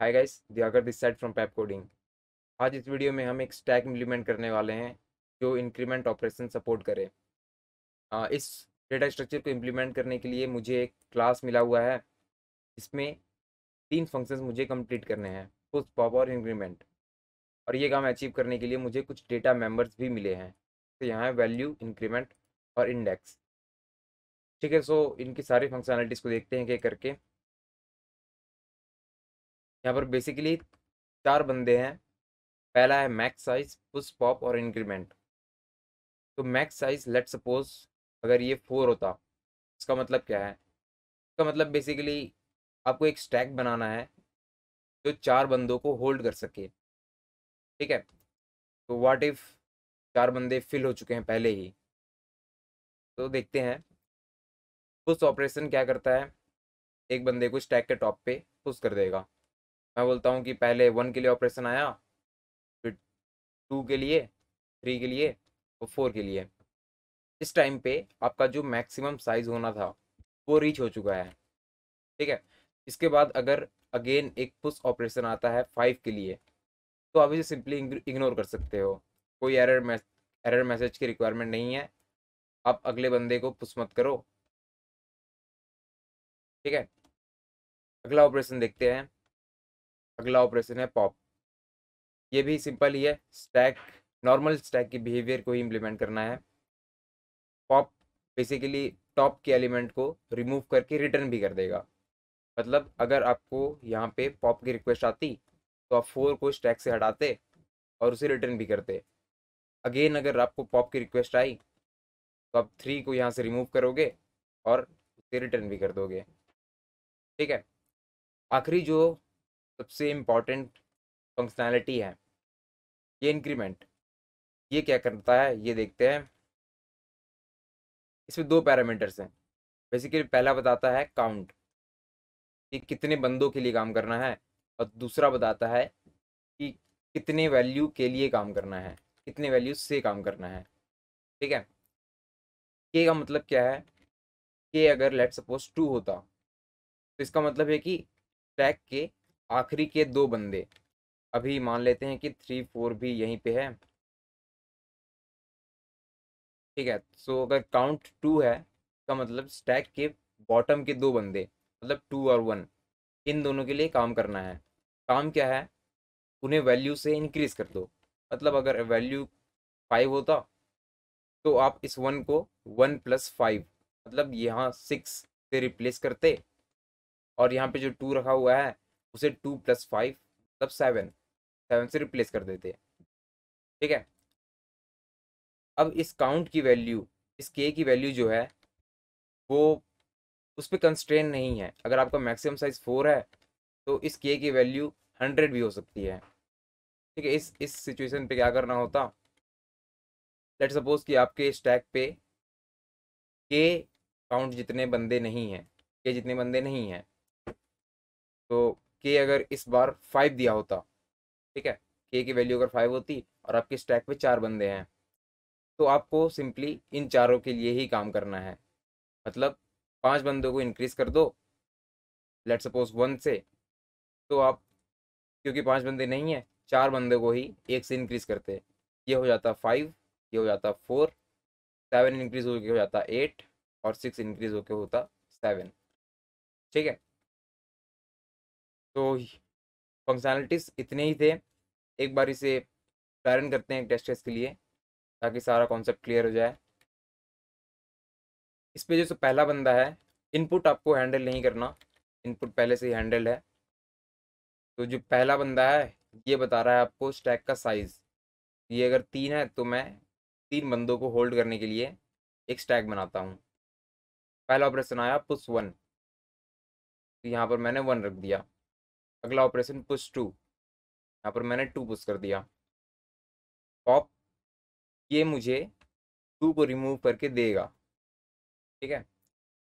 Hi guys Diyakar this side from Pepcoding आज इस video में हम एक स्टैक इम्प्लीमेंट करने वाले हैं जो इंक्रीमेंट ऑपरेशन सपोर्ट करे इस डेटा स्ट्रक्चर को इम्प्लीमेंट करने के लिए मुझे एक क्लास मिला हुआ है इसमें तीन फंक्शंस मुझे कंप्लीट करने हैं पुश पॉप और इंक्रीमेंट और ये काम अचीव करने के लिए मुझे कुछ डेटा मेम्बर्स भी मिले हैं तो यहाँ है वैल्यू इंक्रीमेंट और इंडेक्स ठीक है सो इनकी सारी फंक्शनलिटीज़ को देखते हैं क्या करके यहाँ पर बेसिकली चार बंदे हैं पहला है मैक्स साइज पुश पॉप और इंक्रीमेंट तो मैक्स साइज लेट सपोज अगर ये फोर होता इसका मतलब क्या है इसका मतलब बेसिकली आपको एक स्टैक बनाना है जो चार बंदों को होल्ड कर सके ठीक है तो वाट इफ चार बंदे फिल हो चुके हैं पहले ही तो देखते हैं पुश ऑपरेशन क्या करता है एक बंदे को स्टैक के टॉप पे पुश कर देगा मैं बोलता हूँ कि पहले वन के लिए ऑपरेशन आया फिर टू के लिए थ्री के लिए और फोर के लिए इस टाइम पे आपका जो मैक्सिमम साइज होना था वो रीच हो चुका है ठीक है इसके बाद अगर अगेन एक पुश ऑपरेशन आता है फाइव के लिए तो आप इसे सिंपली इग्नोर कर सकते हो कोई एरर मैस एरर मैसेज की रिक्वायरमेंट नहीं है आप अगले बंदे को पुश मत करो ठीक है अगला ऑपरेशन देखते हैं अगला ऑपरेशन है पॉप ये भी सिंपल ही है स्टैक नॉर्मल स्टैक की बिहेवियर को ही इम्प्लीमेंट करना है पॉप बेसिकली टॉप के एलिमेंट को रिमूव करके रिटर्न भी कर देगा मतलब अगर आपको यहाँ पे पॉप की रिक्वेस्ट आती तो आप फोर को स्टैक से हटाते और उसे रिटर्न भी करते अगेन अगर आपको पॉप की रिक्वेस्ट आई तो आप थ्री को यहाँ से रिमूव करोगे और उसे रिटर्न भी कर दोगे ठीक है आखिरी जो सबसे इम्पॉर्टेंट फंक्शनैलिटी है ये इंक्रीमेंट ये क्या करता है ये देखते हैं इसमें दो पैरामीटर्स हैं बेसिकली पहला बताता है काउंट कि कितने बंदों के लिए काम करना है और दूसरा बताता है कि कितने वैल्यू के लिए काम करना है कितने वैल्यू से काम करना है ठीक है के का मतलब क्या है के अगर लेट सपोज टू होता तो इसका मतलब है कि स्टैक के आखिरी के दो बंदे अभी मान लेते हैं कि थ्री फोर भी यहीं पे है ठीक है सो अगर काउंट टू है का मतलब स्टैक के बॉटम के दो बंदे मतलब टू और वन इन दोनों के लिए काम करना है काम क्या है उन्हें वैल्यू से इंक्रीज कर दो मतलब अगर वैल्यू फाइव होता तो आप इस वन को वन प्लस फाइव मतलब यहाँ सिक्स से रिप्लेस करते और यहाँ पे जो टू रखा हुआ है उसे टू प्लस फाइव मतलब सेवन सेवन से रिप्लेस कर देते हैं ठीक है अब इस काउंट की वैल्यू इस के की वैल्यू जो है वो उस पर कंस्ट्रेन नहीं है अगर आपका मैक्सिमम साइज फोर है तो इस के की वैल्यू हंड्रेड भी हो सकती है ठीक है इस इस सिचुएशन पे क्या करना होता लेट सपोज कि आपके स्टैक पे के काउंट जितने बंदे नहीं हैं के जितने बंदे नहीं हैं तो के अगर इस बार फाइव दिया होता ठीक है के की वैल्यू अगर फाइव होती और आपके स्टैक पे चार बंदे हैं तो आपको सिंपली इन चारों के लिए ही काम करना है मतलब पांच बंदों को इनक्रीज़ कर दो लेट सपोज वन से तो आप क्योंकि पांच बंदे नहीं हैं चार बंदे को ही एक से इनक्रीज़ करते ये हो जाता फाइव ये हो जाता फोर सेवन इंक्रीज होकर हो जाता एट और सिक्स इंक्रीज होकर होता सेवन ठीक है तो फंक्शनलिटीज इतने ही थे एक बार इसे पैरन करते हैं एक टेस्ट के लिए ताकि सारा कॉन्सेप्ट क्लियर हो जाए इस पे जो पहला बंदा है इनपुट आपको हैंडल नहीं करना इनपुट पहले से ही हैंडल है तो जो पहला बंदा है ये बता रहा है आपको स्टैक का साइज़ ये अगर तीन है तो मैं तीन बंदों को होल्ड करने के लिए एक स्टैक बनाता हूँ पहला ऑपरेशन आया पुस वन तो यहाँ पर मैंने वन रख दिया अगला ऑपरेशन पुश टू यहाँ पर मैंने टू पुश कर दिया पॉप ये मुझे टू को रिमूव करके देगा ठीक है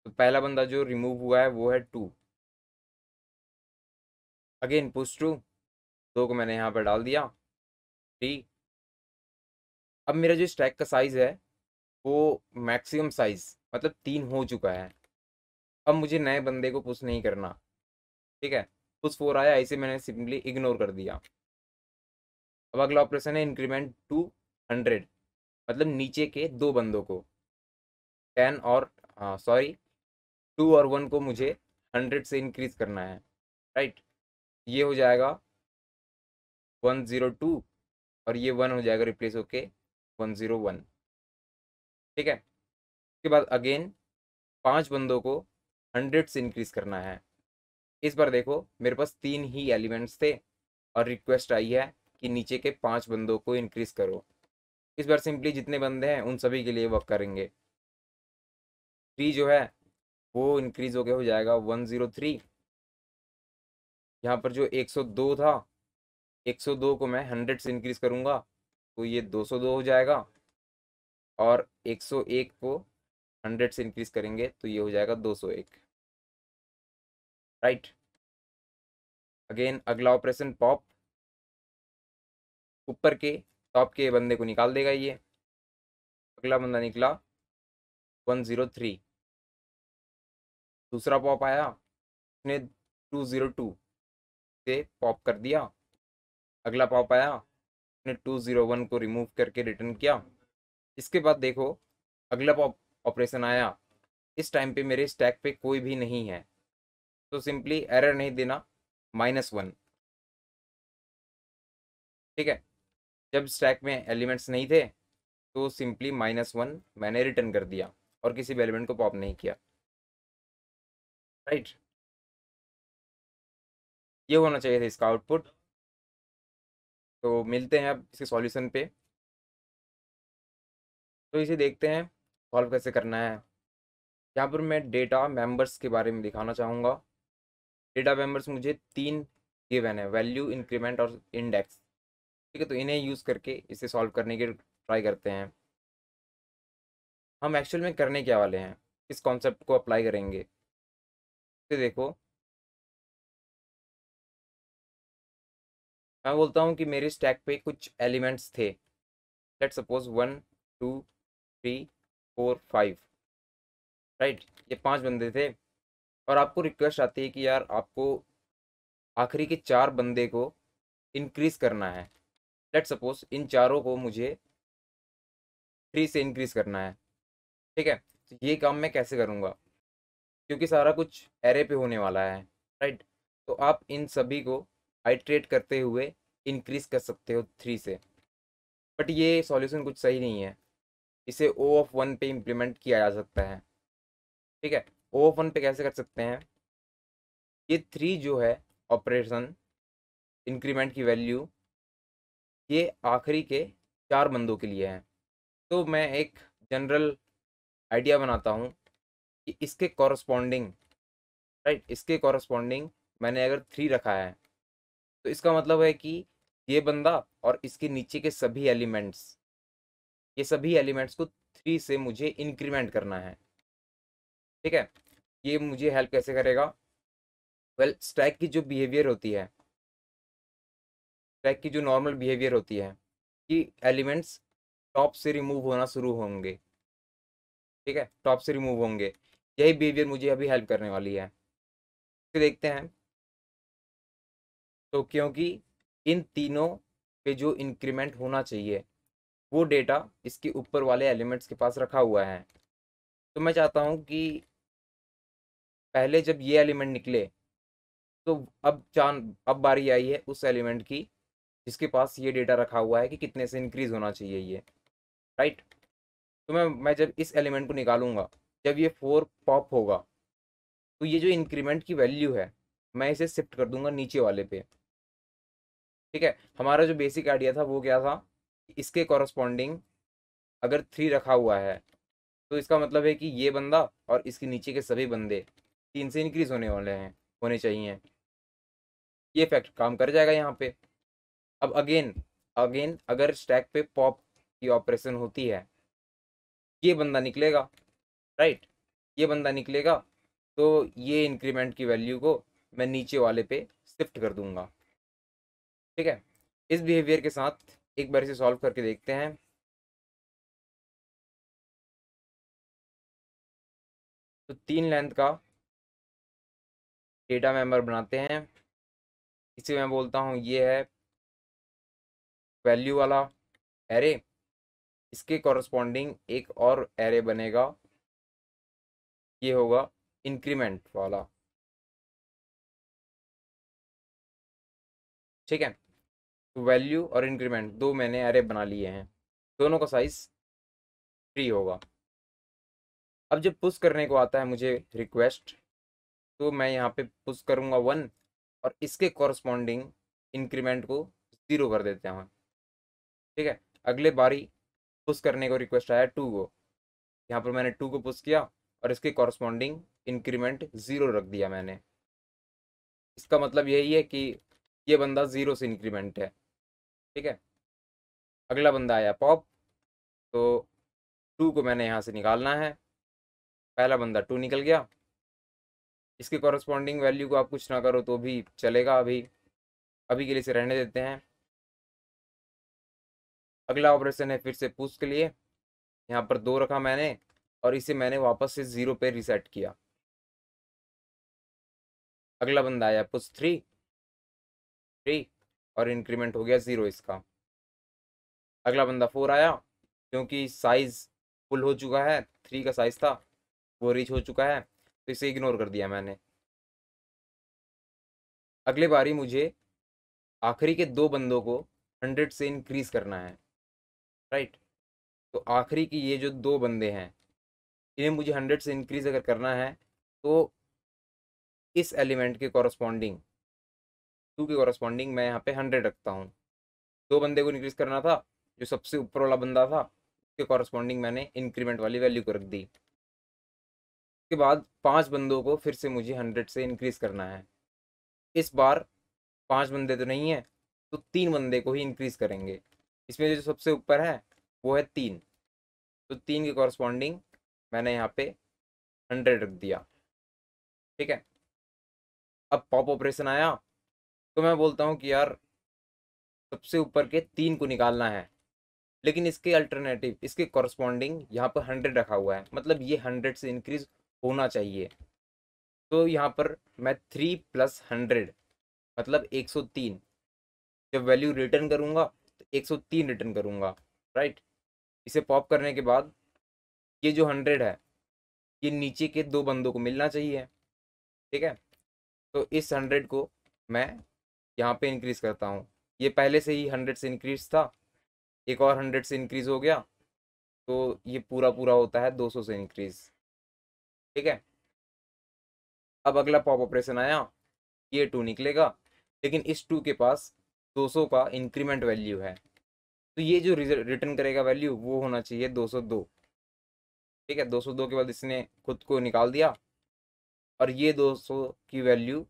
तो पहला बंदा जो रिमूव हुआ है वो है टू अगेन पुश टू दो को मैंने यहाँ पर डाल दिया थ्री अब मेरा जो स्टैक का साइज़ है वो मैक्सिमम साइज़ मतलब तीन हो चुका है अब मुझे नए बंदे को पुश नहीं करना ठीक है कुछ फोर आया इसे मैंने सिंपली इग्नोर कर दिया अब अगला ऑपरेशन है इंक्रीमेंट टू हंड्रेड मतलब नीचे के दो बंदों को टेन और हाँ, सॉरी टू और वन को मुझे हंड्रेड से इंक्रीज करना है राइट ये हो जाएगा वन ज़ीरो टू और ये वन हो जाएगा रिप्लेस होके वन ज़ीरो वन ठीक है उसके बाद अगेन पांच बंदों को हंड्रेड से इंक्रीज करना है इस बार देखो मेरे पास तीन ही एलिमेंट्स थे और रिक्वेस्ट आई है कि नीचे के पांच बंदों को इंक्रीज करो इस बार सिंपली जितने बंदे हैं उन सभी के लिए वर्क करेंगे थ्री जो है वो इंक्रीज होके हो जाएगा वन जीरो थ्री यहाँ पर जो एक सौ दो था एक सौ दो को मैं हंड्रेड से इंक्रीज करूँगा तो ये दो सौ दो हो जाएगा और एक सौ एक को हंड्रेड से इंक्रीज करेंगे तो ये हो जाएगा दो सौ एक राइट अगेन अगला ऑपरेशन पॉप ऊपर के टॉप के बंदे को निकाल देगा ये अगला बंदा निकला वन ज़ीरो थ्री दूसरा पॉप आया उसने टू ज़ीरो टू से पॉप कर दिया अगला पॉप आया उसने टू ज़ीरो वन को रिमूव करके रिटर्न किया इसके बाद देखो अगला पॉप ऑपरेशन आया इस टाइम पे मेरे स्टैक पे कोई भी नहीं है तो सिंपली एरर नहीं देना माइनस वन ठीक है जब स्टैक में एलिमेंट्स नहीं थे तो सिंपली माइनस वन मैंने रिटर्न कर दिया और किसी भी एलिमेंट को पॉप नहीं किया राइट right. ये होना चाहिए था इसका आउटपुट तो मिलते हैं अब इसके सॉल्यूशन पे तो इसे देखते हैं सॉल्व कैसे करना है यहाँ पर मैं डेटा मेंबर्स के बारे में दिखाना चाहूँगा डेटा मेम्बर्स मुझे तीन गिवन है वैल्यू इंक्रीमेंट और इंडेक्स ठीक है तो इन्हें यूज़ करके इसे सॉल्व करने की ट्राई करते हैं हम एक्चुअल में करने क्या वाले हैं इस कॉन्सेप्ट को अप्लाई करेंगे तो देखो मैं बोलता हूँ कि मेरे स्टैक पे कुछ एलिमेंट्स थे let suppose one two three four five right ये पांच बंदे थे और आपको रिक्वेस्ट आती है कि यार आपको आखिरी के चार बंदे को इंक्रीज़ करना है लेट सपोज इन चारों को मुझे थ्री से इंक्रीज़ करना है ठीक है तो ये काम मैं कैसे करूँगा क्योंकि सारा कुछ एरे पे होने वाला है राइट तो आप इन सभी को हाइट्रेट करते हुए इंक्रीज़ कर सकते हो थ्री से बट ये सॉल्यूशन कुछ सही नहीं है इसे ओ ऑफ वन पे इम्प्लीमेंट किया जा सकता है ठीक है ओ वन पे कैसे कर सकते हैं ये थ्री जो है ऑपरेशन इंक्रीमेंट की वैल्यू ये आखिरी के चार बंदों के लिए है तो मैं एक जनरल आइडिया बनाता हूँ कि इसके कॉरस्पॉन्डिंग राइट इसके कॉरस्पॉन्डिंग मैंने अगर थ्री रखा है तो इसका मतलब है कि ये बंदा और इसके नीचे के सभी एलिमेंट्स ये सभी एलिमेंट्स को थ्री से मुझे इंक्रीमेंट करना है ठीक है ये मुझे हेल्प कैसे करेगा वेल well, स्ट्राइक की जो बिहेवियर होती है स्ट्राइक की जो नॉर्मल बिहेवियर होती है कि एलिमेंट्स टॉप से रिमूव होना शुरू होंगे ठीक है टॉप से रिमूव होंगे यही बिहेवियर मुझे अभी हेल्प करने वाली है फिर देखते हैं तो क्योंकि इन तीनों पे जो इंक्रीमेंट होना चाहिए वो डेटा इसके ऊपर वाले एलिमेंट्स के पास रखा हुआ है तो मैं चाहता हूँ कि पहले जब ये एलिमेंट निकले तो अब चांद अब बारी आई है उस एलिमेंट की जिसके पास ये डेटा रखा हुआ है कि कितने से इंक्रीज होना चाहिए ये राइट तो मैं मैं जब इस एलिमेंट को निकालूंगा जब ये फोर पॉप होगा तो ये जो इंक्रीमेंट की वैल्यू है मैं इसे शिफ्ट कर दूंगा नीचे वाले पे ठीक है हमारा जो बेसिक आइडिया था वो क्या था इसके कॉरस्पॉन्डिंग अगर थ्री रखा हुआ है तो इसका मतलब है कि ये बंदा और इसके नीचे के सभी बंदे तीन से इंक्रीज होने वाले हैं होने चाहिए ये फैक्ट काम कर जाएगा यहाँ पे अब अगेन अगेन अगर स्टैक पे पॉप की ऑपरेशन होती है ये बंदा निकलेगा राइट ये बंदा निकलेगा तो ये इंक्रीमेंट की वैल्यू को मैं नीचे वाले पे शिफ्ट कर दूंगा ठीक है इस बिहेवियर के साथ एक बार इसे सॉल्व करके देखते हैं तो तीन लेंथ का डेटा मेंबर बनाते हैं इसे मैं बोलता हूँ ये है वैल्यू वाला एरे इसके कॉरस्पॉन्डिंग एक और एरे बनेगा ये होगा इंक्रीमेंट वाला ठीक है तो वैल्यू और इंक्रीमेंट दो मैंने एरे बना लिए हैं दोनों का साइज थ्री होगा अब जब पुश करने को आता है मुझे रिक्वेस्ट तो मैं यहाँ पे पुश करूँगा वन और इसके कॉरस्पॉन्डिंग इंक्रीमेंट को ज़ीरो कर देते हैं ठीक है अगले बारी पुश करने को रिक्वेस्ट आया टू को यहाँ पर मैंने टू को पुश किया और इसके कॉरस्पॉन्डिंग इंक्रीमेंट ज़ीरो रख दिया मैंने इसका मतलब यही है कि ये बंदा ज़ीरो से इंक्रीमेंट है ठीक है अगला बंदा आया पॉप तो टू को मैंने यहाँ से निकालना है पहला बंदा टू निकल गया इसके कॉरस्पॉन्डिंग वैल्यू को आप कुछ ना करो तो भी चलेगा अभी अभी के लिए इसे रहने देते हैं अगला ऑपरेशन है फिर से पुश के लिए यहाँ पर दो रखा मैंने और इसे मैंने वापस से ज़ीरो पे रिसेट किया अगला बंदा आया पुश थ्री थ्री और इंक्रीमेंट हो गया ज़ीरो इसका अगला बंदा फोर आया क्योंकि साइज़ फुल हो चुका है थ्री का साइज़ था वो रीच हो चुका है तो इसे इग्नोर कर दिया मैंने अगले बारी मुझे आखिरी के दो बंदों को हंड्रेड से इंक्रीज करना है राइट तो आखिरी की ये जो दो बंदे हैं इन्हें मुझे हंड्रेड से इंक्रीज अगर करना है तो इस एलिमेंट के कॉरस्पॉन्डिंग टू के कॉरस्पॉन्डिंग मैं यहाँ पे हंड्रेड रखता हूँ दो बंदे को इंक्रीज करना था जो सबसे ऊपर वाला बंदा था उसके कॉरस्पॉन्डिंग मैंने इंक्रीमेंट वाली वैल्यू को रख दी उसके बाद पांच बंदों को फिर से मुझे हंड्रेड से इंक्रीज करना है इस बार पांच बंदे तो नहीं है तो तीन बंदे को ही इंक्रीज करेंगे इसमें जो सबसे ऊपर है वो है तीन तो तीन के कॉरस्पॉन्डिंग मैंने यहाँ पे हंड्रेड रख दिया ठीक है अब पॉप ऑपरेशन आया तो मैं बोलता हूँ कि यार सबसे ऊपर के तीन को निकालना है लेकिन इसके अल्टरनेटिव इसके कॉरस्पॉन्डिंग यहाँ पर हंड्रेड रखा हुआ है मतलब ये हंड्रेड से इंक्रीज होना चाहिए तो यहाँ पर मैं थ्री प्लस हंड्रेड मतलब एक सौ तीन जब वैल्यू रिटर्न करूँगा तो एक सौ तीन रिटर्न करूँगा राइट इसे पॉप करने के बाद ये जो हंड्रेड है ये नीचे के दो बंदों को मिलना चाहिए ठीक है तो इस हंड्रेड को मैं यहाँ पे इंक्रीज़ करता हूँ ये पहले से ही हंड्रेड से इंक्रीज़ था एक और हंड्रेड से इंक्रीज़ हो गया तो ये पूरा पूरा होता है दो सौ से इंक्रीज़ ठीक है अब अगला पॉप ऑपरेशन आया ये टू निकलेगा लेकिन इस टू के पास 200 का इंक्रीमेंट वैल्यू है तो ये जो रिटर्न करेगा वैल्यू वो होना चाहिए 202 ठीक है 202 के बाद इसने खुद को निकाल दिया और ये 200 की वैल्यू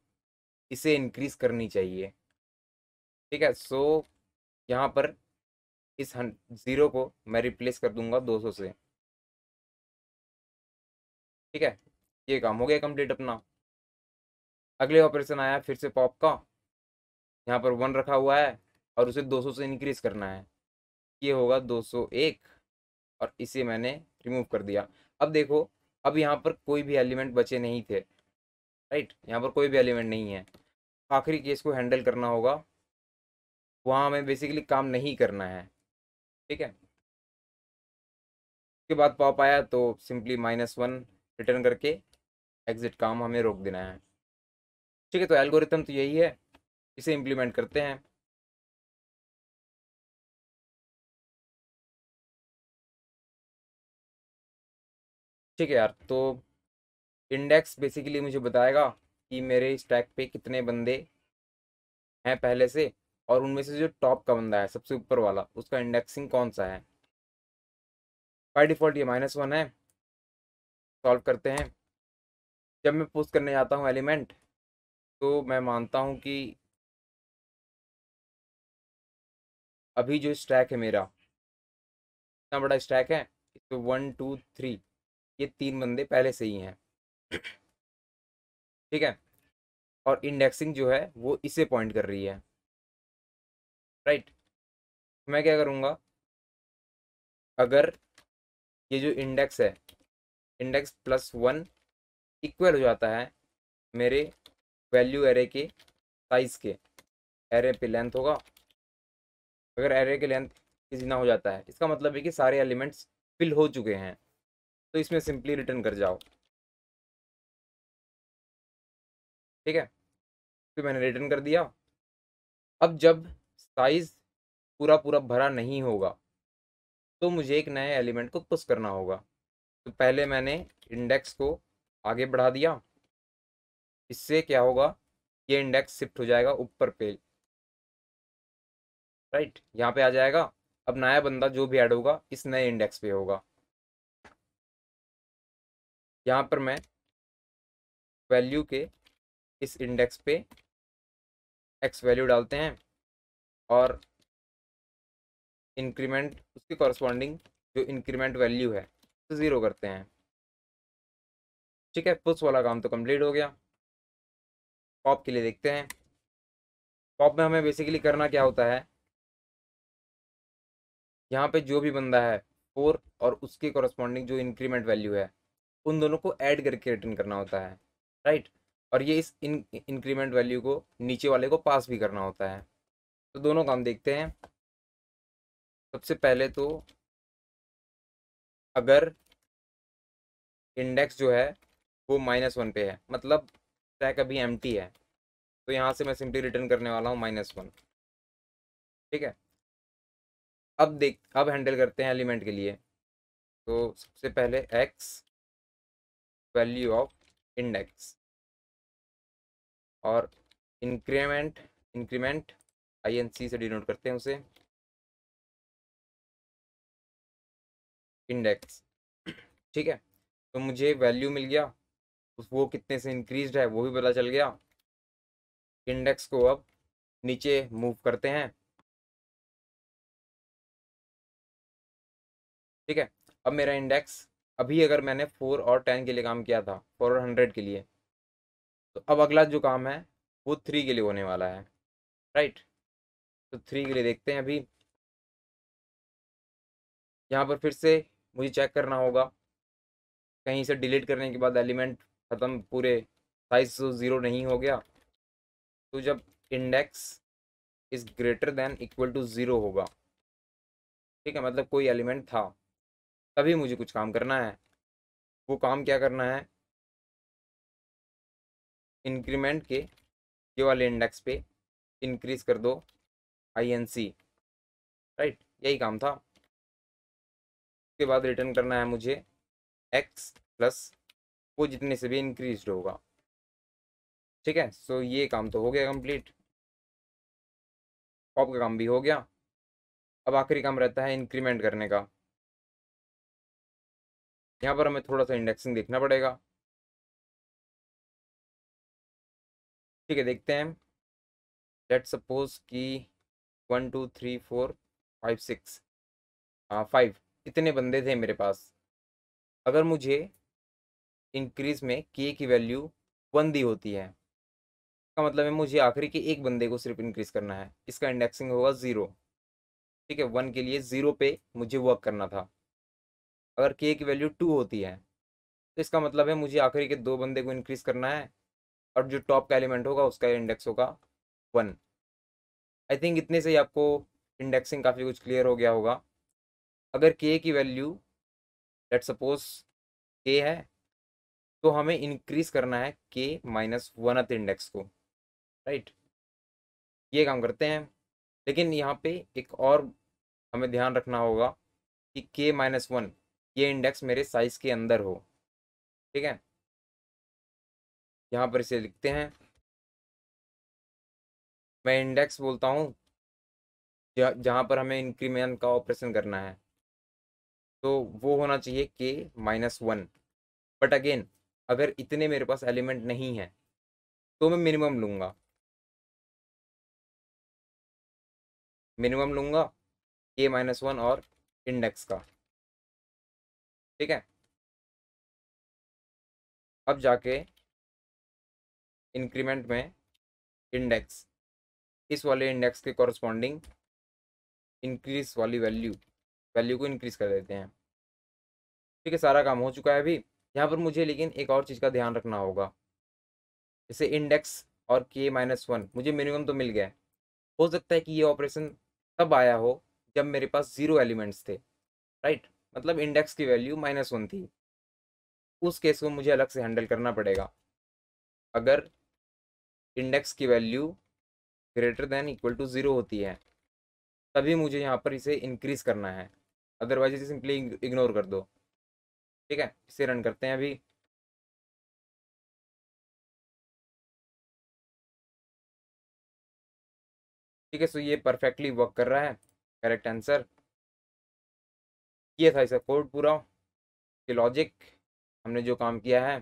इसे इंक्रीज करनी चाहिए ठीक है सो यहाँ पर इस जीरो को मैं रिप्लेस कर दूंगा 200 से ठीक है ये काम हो गया कंप्लीट अपना अगले ऑपरेशन आया फिर से पॉप का यहाँ पर वन रखा हुआ है और उसे 200 से इंक्रीज करना है ये होगा 201 और इसे मैंने रिमूव कर दिया अब देखो अब यहाँ पर कोई भी एलिमेंट बचे नहीं थे राइट यहाँ पर कोई भी एलिमेंट नहीं है आखिरी केस को हैंडल करना होगा वहाँ हमें बेसिकली काम नहीं करना है ठीक है उसके बाद पॉप आया तो सिंपली माइनस वन रिटर्न करके एग्जिट काम हमें रोक देना है ठीक है तो एल्गोरिथम तो यही है इसे इम्प्लीमेंट करते हैं ठीक है यार तो इंडेक्स बेसिकली मुझे बताएगा कि मेरे स्टैक पे कितने बंदे हैं पहले से और उनमें से जो टॉप का बंदा है सबसे ऊपर वाला उसका इंडेक्सिंग कौन सा है बाई डिफ़ॉल्ट ये माइनस वन है सॉल्व करते हैं जब मैं पुश करने जाता हूँ एलिमेंट तो मैं मानता हूँ कि अभी जो स्टैक है मेरा इतना बड़ा स्टैक है तो वन टू थ्री ये तीन बंदे पहले से ही हैं ठीक है और इंडेक्सिंग जो है वो इसे पॉइंट कर रही है राइट मैं क्या करूँगा अगर ये जो इंडेक्स है इंडेक्स प्लस वन इक्वल हो जाता है मेरे वैल्यू एरे के साइज़ के एरे पे लेंथ होगा अगर एरे के लेंथ जिना हो जाता है इसका मतलब है कि सारे एलिमेंट्स फिल हो चुके हैं तो इसमें सिंपली रिटर्न कर जाओ ठीक है तो मैंने रिटर्न कर दिया अब जब साइज़ पूरा पूरा भरा नहीं होगा तो मुझे एक नए एलिमेंट को पुश करना होगा तो पहले मैंने इंडेक्स को आगे बढ़ा दिया इससे क्या होगा ये इंडेक्स शिफ्ट हो जाएगा ऊपर पे राइट यहाँ पे आ जाएगा अब नया बंदा जो भी ऐड होगा इस नए इंडेक्स पे होगा यहाँ पर मैं वैल्यू के इस इंडेक्स पे एक्स वैल्यू डालते हैं और इंक्रीमेंट उसके कॉरस्पॉन्डिंग जो इंक्रीमेंट वैल्यू है ज़ीरो करते हैं ठीक है पुश वाला काम तो कंप्लीट हो गया पॉप के लिए देखते हैं पॉप में हमें बेसिकली करना क्या होता है यहाँ पे जो भी बंदा है फोर और उसके कॉरस्पॉन्डिंग जो इंक्रीमेंट वैल्यू है उन दोनों को ऐड करके रिटर्न करना होता है राइट और ये इस इन इंक्रीमेंट वैल्यू को नीचे वाले को पास भी करना होता है तो दोनों काम देखते हैं सबसे पहले तो अगर इंडेक्स जो है वो माइनस वन पे है मतलब स्टैक अभी एम है तो यहाँ से मैं सिंपली रिटर्न करने वाला हूँ माइनस वन ठीक है अब देख अब हैंडल करते हैं एलिमेंट के लिए तो सबसे पहले एक्स वैल्यू ऑफ इंडेक्स और increment increment I N C से डिनोट करते हैं उसे इंडेक्स ठीक है तो मुझे वैल्यू मिल गया वो कितने से इंक्रीज है वो भी पता चल गया इंडेक्स को अब नीचे मूव करते हैं ठीक है अब मेरा इंडेक्स अभी अगर मैंने फोर और टेन के लिए काम किया था फोर और हंड्रेड के लिए तो अब अगला जो काम है वो थ्री के लिए होने वाला है राइट तो थ्री के लिए देखते हैं अभी यहाँ पर फिर से मुझे चेक करना होगा कहीं से डिलीट करने के बाद एलिमेंट ख़त्म पूरे साइज ज़ीरो तो नहीं हो गया तो जब index is greater than equal to zero होगा ठीक है मतलब कोई एलिमेंट था तभी मुझे कुछ काम करना है वो काम क्या करना है इंक्रीमेंट के ये वाले इंडेक्स पे इंक्रीज कर दो आई एन सी राइट यही काम था उसके बाद रिटर्न करना है मुझे एक्स प्लस वो जितने से भी इंक्रीज होगा ठीक है सो ये काम तो हो गया कंप्लीट पॉप का काम भी हो गया अब आखिरी काम रहता है इंक्रीमेंट करने का यहाँ पर हमें थोड़ा सा इंडेक्सिंग देखना पड़ेगा ठीक है देखते हैं लेट सपोज कि one two three four five six five इतने बंदे थे मेरे पास अगर मुझे इंक्रीज में के की वैल्यू वन दी होती है का मतलब है मुझे आखिरी के एक बंदे को सिर्फ इंक्रीज करना है इसका इंडेक्सिंग होगा ज़ीरो ठीक है वन के लिए ज़ीरो पे मुझे वर्क करना था अगर के की वैल्यू टू होती है तो इसका मतलब है मुझे आखिरी के दो बंदे को इंक्रीज करना है और जो टॉप का एलिमेंट होगा उसका इंडेक्स होगा वन आई थिंक इतने से ही आपको इंडेक्सिंग काफ़ी कुछ क्लियर हो गया होगा अगर के की वैल्यू लेट सपोज के है तो हमें इंक्रीज करना है के माइनस वन अथ इंडेक्स को राइट ये काम करते हैं लेकिन यहाँ पे एक और हमें ध्यान रखना होगा कि के माइनस वन ये इंडेक्स मेरे साइज के अंदर हो ठीक है यहाँ पर इसे लिखते हैं मैं इंडेक्स बोलता हूँ जहाँ पर हमें इंक्रीमेंट का ऑपरेशन करना है तो वो होना चाहिए के माइनस वन बट अगेन अगर इतने मेरे पास एलिमेंट नहीं है तो मैं मिनिमम लूँगा मिनिमम लूँगा के माइनस वन और इंडेक्स का ठीक है अब जाके इंक्रीमेंट में इंडेक्स इस वाले इंडेक्स के कॉरस्पॉन्डिंग इंक्रीज वाली वैल्यू वैल्यू को इंक्रीज़ कर देते हैं ठीक है सारा काम हो चुका है अभी यहाँ पर मुझे लेकिन एक और चीज़ का ध्यान रखना होगा जैसे इंडेक्स और के माइनस वन मुझे मिनिमम तो मिल गया हो सकता है कि ये ऑपरेशन तब आया हो जब मेरे पास ज़ीरो एलिमेंट्स थे राइट मतलब इंडेक्स की वैल्यू माइनस वन थी उस केस को मुझे अलग से हैंडल करना पड़ेगा अगर इंडेक्स की value greater than equal to zero होती है तभी मुझे यहाँ पर इसे इंक्रीज़ करना है अदरवाइज इसे सिंपली इग्नोर कर दो ठीक है इसे रन करते हैं अभी ठीक है सो ये परफेक्टली वर्क कर रहा है करेक्ट आंसर ये था इसका कोड पूरा ये लॉजिक हमने जो काम किया है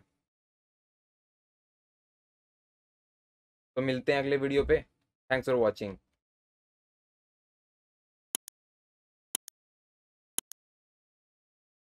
तो मिलते हैं अगले वीडियो पे थैंक्स फॉर वॉचिंग